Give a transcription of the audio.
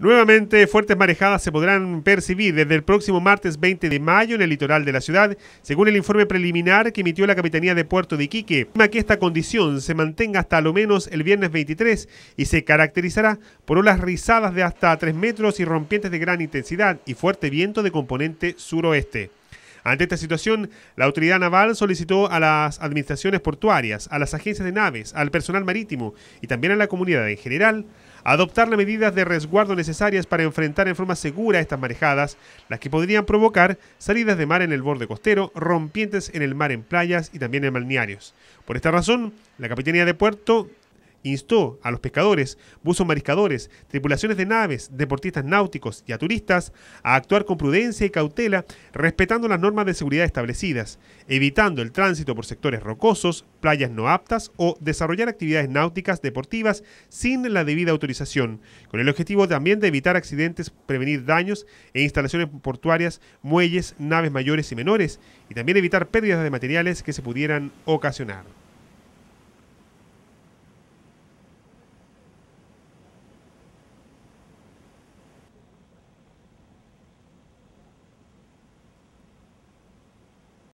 Nuevamente, fuertes marejadas se podrán percibir desde el próximo martes 20 de mayo en el litoral de la ciudad, según el informe preliminar que emitió la Capitanía de Puerto de Iquique. que esta condición se mantenga hasta lo menos el viernes 23 y se caracterizará por olas rizadas de hasta 3 metros y rompientes de gran intensidad y fuerte viento de componente suroeste. Ante esta situación, la autoridad naval solicitó a las administraciones portuarias, a las agencias de naves, al personal marítimo y también a la comunidad en general adoptar las medidas de resguardo necesarias para enfrentar en forma segura estas marejadas, las que podrían provocar salidas de mar en el borde costero, rompientes en el mar en playas y también en balnearios. Por esta razón, la Capitanía de Puerto Instó a los pescadores, buzos mariscadores, tripulaciones de naves, deportistas náuticos y a turistas a actuar con prudencia y cautela, respetando las normas de seguridad establecidas, evitando el tránsito por sectores rocosos, playas no aptas o desarrollar actividades náuticas deportivas sin la debida autorización, con el objetivo también de evitar accidentes, prevenir daños e instalaciones portuarias, muelles, naves mayores y menores, y también evitar pérdidas de materiales que se pudieran ocasionar.